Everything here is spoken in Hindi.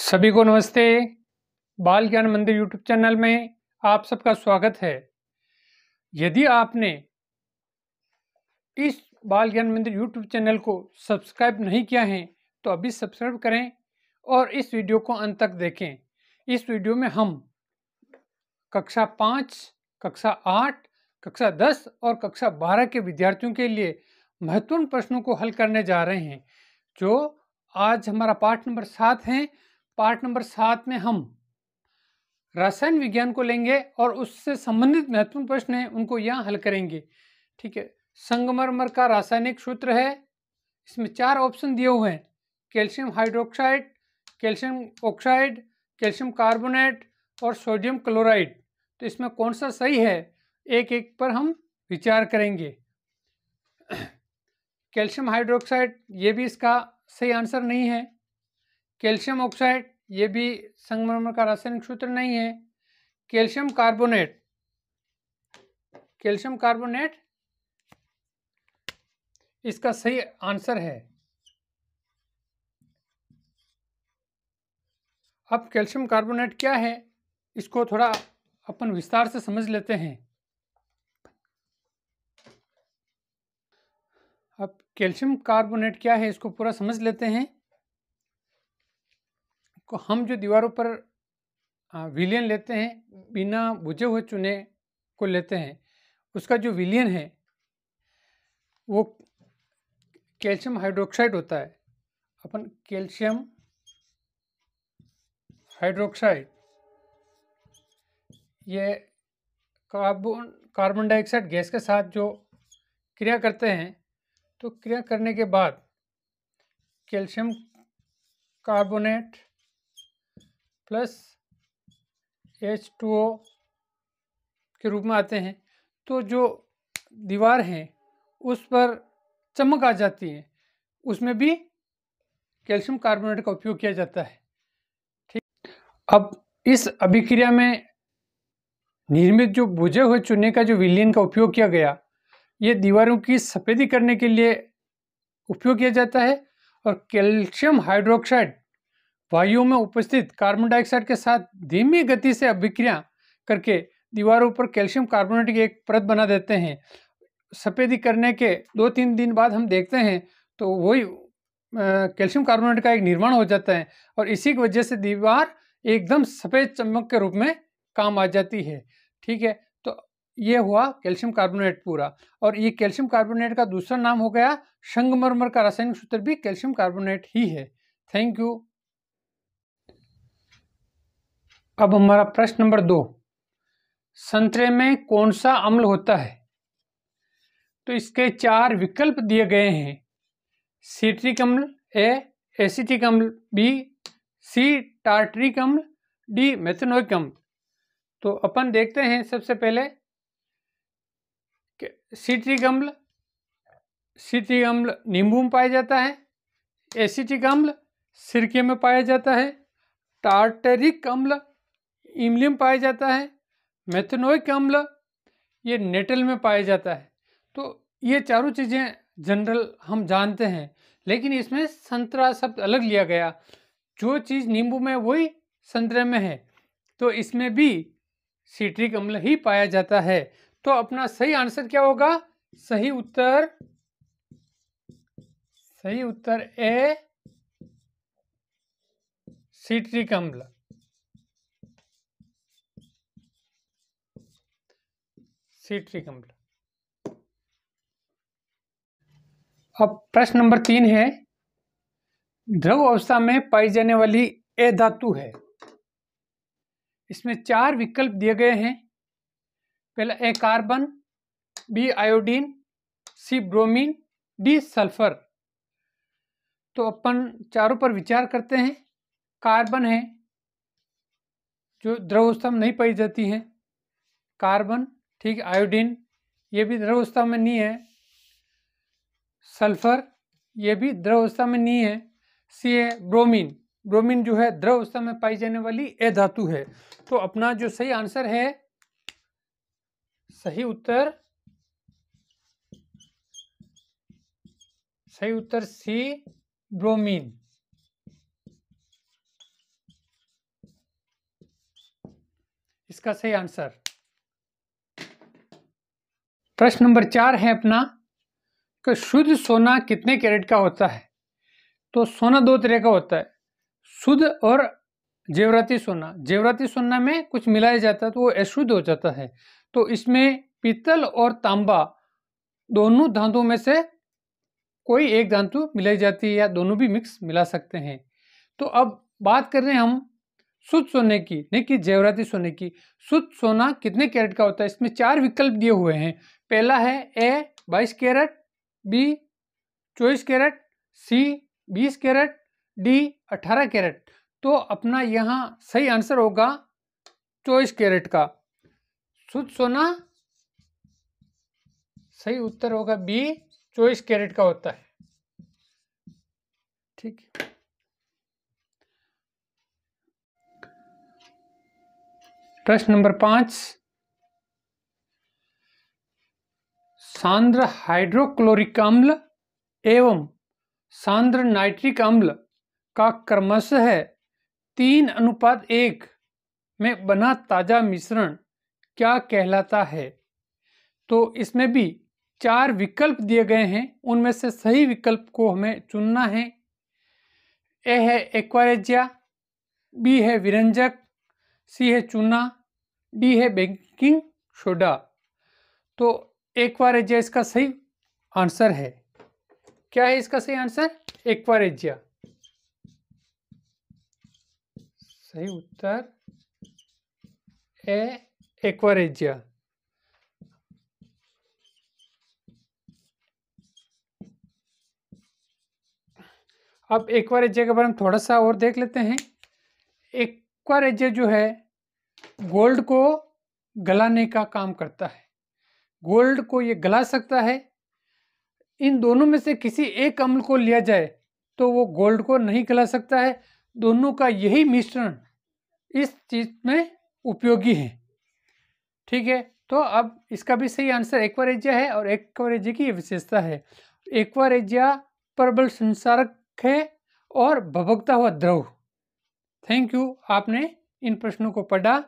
सभी को नमस्ते बाल ज्ञान मंदिर यूट्यूब चैनल में आप सबका स्वागत है यदि आपने इस बाल ज्ञान मंदिर यूट्यूब चैनल को सब्सक्राइब नहीं किया है तो अभी सब्सक्राइब करें और इस वीडियो को अंत तक देखें इस वीडियो में हम कक्षा पाँच कक्षा आठ कक्षा दस और कक्षा बारह के विद्यार्थियों के लिए महत्वपूर्ण प्रश्नों को हल करने जा रहे हैं जो आज हमारा पाठ नंबर सात है पार्ट नंबर सात में हम रसायन विज्ञान को लेंगे और उससे संबंधित महत्वपूर्ण प्रश्न है उनको यहाँ हल करेंगे ठीक है संगमरमर का रासायनिक सूत्र है इसमें चार ऑप्शन दिए हुए हैं calcium hydroxide calcium oxide calcium carbonate और सोडियम क्लोराइड तो इसमें कौन सा सही है एक एक पर हम विचार करेंगे कैल्शियम हाइड्रोक्साइड ये भी इसका सही आंसर नहीं है कैल्शियम ऑक्साइड ये भी संगमरमर का रासायनिक सूत्र नहीं है कैल्शियम कार्बोनेट कैल्शियम कार्बोनेट इसका सही आंसर है अब कैल्शियम कार्बोनेट क्या है इसको थोड़ा अपन विस्तार से समझ लेते हैं अब कैल्शियम कार्बोनेट क्या है इसको पूरा समझ लेते हैं को हम जो दीवारों पर विलियन लेते हैं बिना बुझे हुए चूने को लेते हैं उसका जो विलियन है वो कैल्शियम हाइड्रोक्साइड होता है अपन कैल्शियम हाइड्रोक्साइड ये कार्बन कार्बन डाइऑक्साइड गैस के साथ जो क्रिया करते हैं तो क्रिया करने के बाद calcium carbonate plus H two O के रूप में आते हैं तो जो दीवार है उस पर चमक आ जाती है उसमें भी कैल्शियम कार्बोनेट का उपयोग किया जाता है ठीक अब इस अभिक्रिया में निर्मित जो बुझे हुए चुने का जो विलियन का उपयोग किया गया ये दीवारों की सफ़ेदी करने के लिए उपयोग किया जाता है और कैल्शियम हाइड्रोक्साइड वायु में उपस्थित कार्बन डाइऑक्साइड के साथ धीमी गति से अभिक्रिया करके दीवारों पर कैल्शियम कार्बोनेट की एक परत बना देते हैं सफ़ेदी करने के दो तीन दिन बाद हम देखते हैं तो वही कैल्शियम कार्बोनेट का एक निर्माण हो जाता है और इसी की वजह से दीवार एकदम सफ़ेद चमक के रूप में काम आ जाती है ठीक है तो ये हुआ कैल्शियम कार्बोनेट पूरा और ये कैल्शियम कार्बोनेट का दूसरा नाम हो गया शंगमरमर का रासायनिक सूत्र भी कैल्शियम कार्बोनेट ही है थैंक यू अब हमारा प्रश्न नंबर दो संतरे में कौन सा अम्ल होता है तो इसके चार विकल्प दिए गए हैं सीट्रिक अम्ल ए एसिटिक अम्ल बी सी टार्टरिक अम्ल डी मेथनोइक अम्ल तो अपन देखते हैं सबसे पहले सीट्रिक अम्ल सीट्रिक अम्ल नींबू में पाया जाता है एसिटिक अम्ल सिरके में पाया जाता है टार्टरिक अम्ल इमलियम पाया जाता है मेथनोइक अम्ल ये नेटल में पाया जाता है तो ये चारों चीज़ें जनरल हम जानते हैं लेकिन इसमें संतरा शब्द अलग लिया गया जो चीज़ नींबू में वही संतरे में है तो इसमें भी सीट्रिक अम्ल ही पाया जाता है तो अपना सही आंसर क्या होगा सही उत्तर सही उत्तर ए सीट्रिक अम्ल सीट्रिक अम्ल अब प्रश्न नंबर तीन है द्रव अवस्था में पाई जाने वाली ए धातु है इसमें चार विकल्प दिए गए हैं पहला A carbon B iodine C bromine D sulphur तो अपन चारों पर विचार करते हैं कार्बन है जो द्रव अवस्था में नहीं पाई जाती है कार्बन ठीक आयोडीन ये भी द्रव अवस्था में नहीं है सल्फर ये भी द्रव अवस्था में नहीं है सी ए ब्रोमीन ब्रोमीन जो है द्रव अवस्था में पाई जाने वाली ए धातु है तो अपना जो सही आंसर है सही उत्तर सही उत्तर सी ब्रोमीन इसका सही आंसर प्रश्न नंबर चार है अपना कि शुद्ध सोना कितने कैरेट का होता है तो सोना दो तरह का होता है शुद्ध और जेवराती सोना जेवराती सोना में कुछ मिलाया जाता है तो वो अशुद्ध हो जाता है तो इसमें पीतल और तांबा दोनों धातुओं में से कोई एक धातु मिलाई जाती है या दोनों भी मिक्स मिला सकते हैं तो अब बात कर रहे हैं हम शुद्ध सोने की नहीं कि जेवराती सोने की शुद्ध सोना कितने कैरेट का होता है इसमें चार विकल्प दिए हुए हैं पहला है ए बाईस कैरेट बी चौबीस कैरेट सी बीस कैरेट डी अठारह कैरेट तो अपना यहाँ सही आंसर होगा चौबीस कैरेट का शुद्ध सोना सही उत्तर होगा बी चौबीस कैरेट का होता है ठीक है प्रश्न नंबर पांच सांद्र हाइड्रोक्लोरिक अम्ल एवं सांद्र नाइट्रिक अम्ल का क्रमश है तीन अनुपात एक में बना ताजा मिश्रण क्या कहलाता है तो इसमें भी चार विकल्प दिए गए हैं उनमें से सही विकल्प को हमें चुनना है ए है एक्वारेजिया बी है विरंजक सी है चूना डी है बेकिंग सोडा तो एक एजिया इसका सही आंसर है क्या है इसका सही आंसर एजिया सही उत्तर ए एजिया अब एक्वारेजिया के बारे में थोड़ा सा और देख लेते हैं एक्वारेजिया जो है गोल्ड को गलाने का काम करता है गोल्ड को ये गला सकता है इन दोनों में से किसी एक अम्ल को लिया जाए तो वो गोल्ड को नहीं गला सकता है दोनों का यही मिश्रण इस चीज में उपयोगी है ठीक है तो अब इसका भी सही आंसर एक्वारेजिया है और एक्वारेजिया की विशेषता है एक्वारेजिया प्रबल संसारक है और भभकता हुआ द्रव थैंक यू आपने इन प्रश्नों को पढ़ा